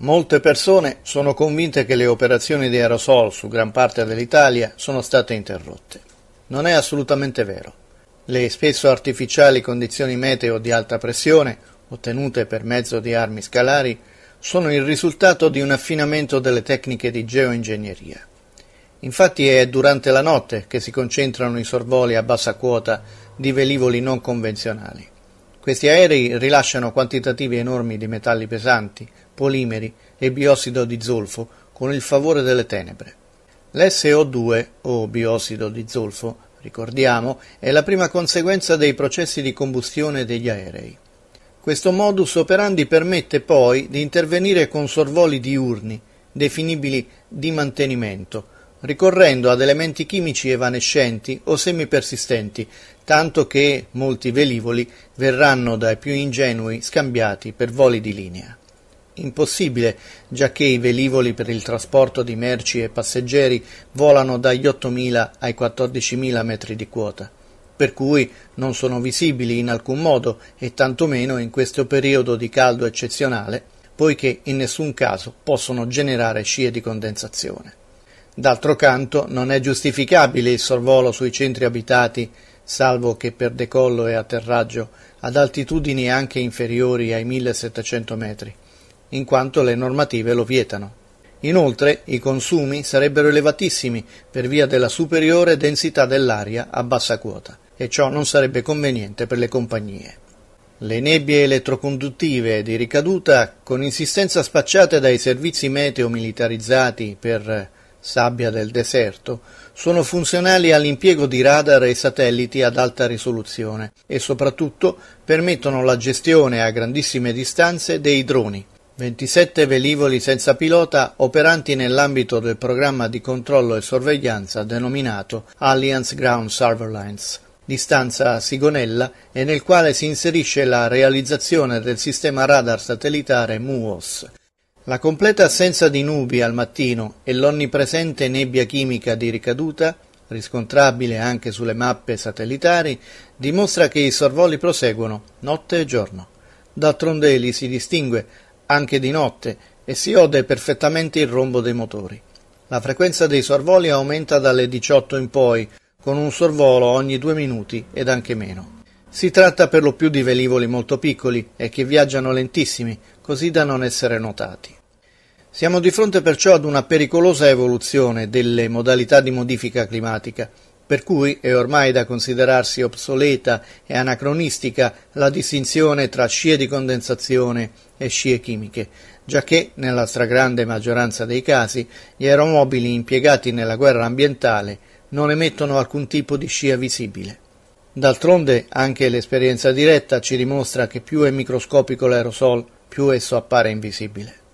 Molte persone sono convinte che le operazioni di aerosol su gran parte dell'Italia sono state interrotte. Non è assolutamente vero. Le spesso artificiali condizioni meteo di alta pressione, ottenute per mezzo di armi scalari, sono il risultato di un affinamento delle tecniche di geoingegneria. Infatti è durante la notte che si concentrano i sorvoli a bassa quota di velivoli non convenzionali. Questi aerei rilasciano quantitativi enormi di metalli pesanti, polimeri e biossido di zolfo con il favore delle tenebre. L'SO2 o biossido di zolfo, ricordiamo, è la prima conseguenza dei processi di combustione degli aerei. Questo modus operandi permette poi di intervenire con sorvoli diurni, definibili di mantenimento, ricorrendo ad elementi chimici evanescenti o semipersistenti tanto che molti velivoli verranno dai più ingenui scambiati per voli di linea. Impossibile, giacché i velivoli per il trasporto di merci e passeggeri volano dagli 8.000 ai 14.000 metri di quota, per cui non sono visibili in alcun modo e tantomeno in questo periodo di caldo eccezionale, poiché in nessun caso possono generare scie di condensazione. D'altro canto, non è giustificabile il sorvolo sui centri abitati salvo che per decollo e atterraggio ad altitudini anche inferiori ai 1700 metri, in quanto le normative lo vietano. Inoltre i consumi sarebbero elevatissimi per via della superiore densità dell'aria a bassa quota e ciò non sarebbe conveniente per le compagnie. Le nebbie elettroconduttive di ricaduta, con insistenza spacciate dai servizi meteo militarizzati per sabbia del deserto, sono funzionali all'impiego di radar e satelliti ad alta risoluzione e soprattutto permettono la gestione a grandissime distanze dei droni. 27 velivoli senza pilota operanti nell'ambito del programma di controllo e sorveglianza denominato Alliance Ground Surveillance distanza a Sigonella e nel quale si inserisce la realizzazione del sistema radar satellitare MUOS, la completa assenza di nubi al mattino e l'onnipresente nebbia chimica di ricaduta, riscontrabile anche sulle mappe satellitari, dimostra che i sorvoli proseguono notte e giorno. D'altronde li si distingue anche di notte e si ode perfettamente il rombo dei motori. La frequenza dei sorvoli aumenta dalle 18 in poi, con un sorvolo ogni due minuti ed anche meno. Si tratta per lo più di velivoli molto piccoli e che viaggiano lentissimi, così da non essere notati. Siamo di fronte perciò ad una pericolosa evoluzione delle modalità di modifica climatica, per cui è ormai da considerarsi obsoleta e anacronistica la distinzione tra scie di condensazione e scie chimiche, giacché nella stragrande maggioranza dei casi gli aeromobili impiegati nella guerra ambientale non emettono alcun tipo di scia visibile. D'altronde anche l'esperienza diretta ci dimostra che più è microscopico l'aerosol, più esso appare invisibile.